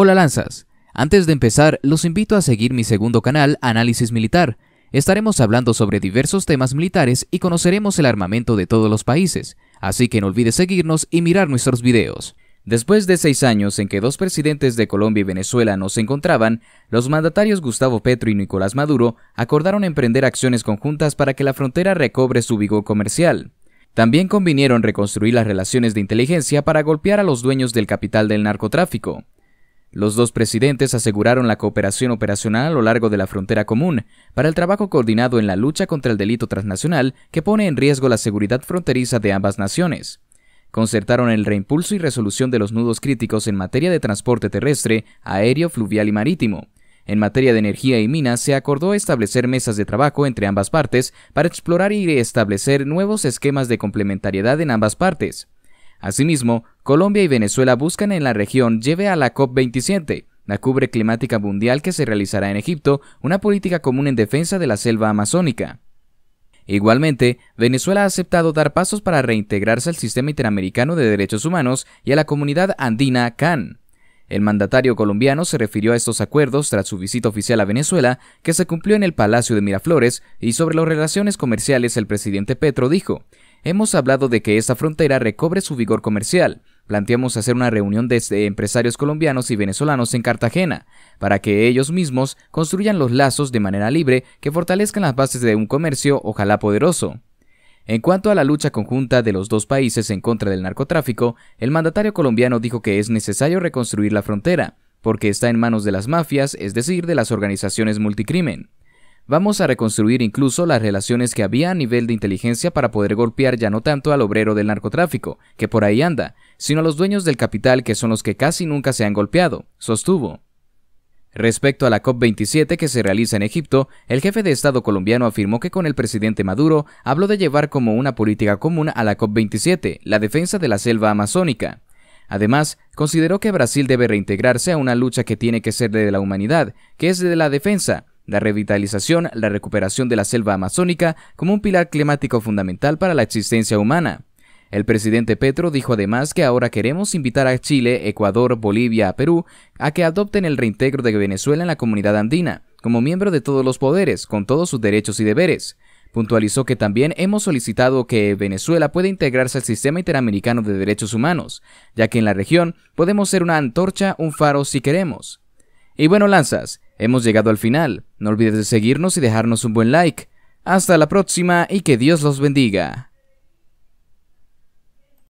Hola Lanzas. Antes de empezar, los invito a seguir mi segundo canal, Análisis Militar. Estaremos hablando sobre diversos temas militares y conoceremos el armamento de todos los países, así que no olvides seguirnos y mirar nuestros videos. Después de seis años en que dos presidentes de Colombia y Venezuela no se encontraban, los mandatarios Gustavo Petro y Nicolás Maduro acordaron emprender acciones conjuntas para que la frontera recobre su vigor comercial. También convinieron reconstruir las relaciones de inteligencia para golpear a los dueños del capital del narcotráfico. Los dos presidentes aseguraron la cooperación operacional a lo largo de la frontera común para el trabajo coordinado en la lucha contra el delito transnacional que pone en riesgo la seguridad fronteriza de ambas naciones. Concertaron el reimpulso y resolución de los nudos críticos en materia de transporte terrestre, aéreo, fluvial y marítimo. En materia de energía y minas, se acordó establecer mesas de trabajo entre ambas partes para explorar y establecer nuevos esquemas de complementariedad en ambas partes. Asimismo, Colombia y Venezuela buscan en la región lleve a la COP27, la cubre climática mundial que se realizará en Egipto, una política común en defensa de la selva amazónica. Igualmente, Venezuela ha aceptado dar pasos para reintegrarse al sistema interamericano de derechos humanos y a la comunidad andina CAN. El mandatario colombiano se refirió a estos acuerdos tras su visita oficial a Venezuela, que se cumplió en el Palacio de Miraflores, y sobre las relaciones comerciales el presidente Petro dijo, Hemos hablado de que esta frontera recobre su vigor comercial. Planteamos hacer una reunión de empresarios colombianos y venezolanos en Cartagena, para que ellos mismos construyan los lazos de manera libre que fortalezcan las bases de un comercio ojalá poderoso. En cuanto a la lucha conjunta de los dos países en contra del narcotráfico, el mandatario colombiano dijo que es necesario reconstruir la frontera, porque está en manos de las mafias, es decir, de las organizaciones multicrimen. Vamos a reconstruir incluso las relaciones que había a nivel de inteligencia para poder golpear ya no tanto al obrero del narcotráfico, que por ahí anda, sino a los dueños del capital que son los que casi nunca se han golpeado, sostuvo. Respecto a la COP27 que se realiza en Egipto, el jefe de Estado colombiano afirmó que con el presidente Maduro habló de llevar como una política común a la COP27 la defensa de la selva amazónica. Además, consideró que Brasil debe reintegrarse a una lucha que tiene que ser de la humanidad, que es de la defensa, la revitalización, la recuperación de la selva amazónica como un pilar climático fundamental para la existencia humana. El presidente Petro dijo además que ahora queremos invitar a Chile, Ecuador, Bolivia, Perú a que adopten el reintegro de Venezuela en la comunidad andina, como miembro de todos los poderes, con todos sus derechos y deberes. Puntualizó que también hemos solicitado que Venezuela pueda integrarse al sistema interamericano de derechos humanos, ya que en la región podemos ser una antorcha, un faro si queremos. Y bueno, lanzas, hemos llegado al final. No olvides de seguirnos y dejarnos un buen like. Hasta la próxima y que Dios los bendiga.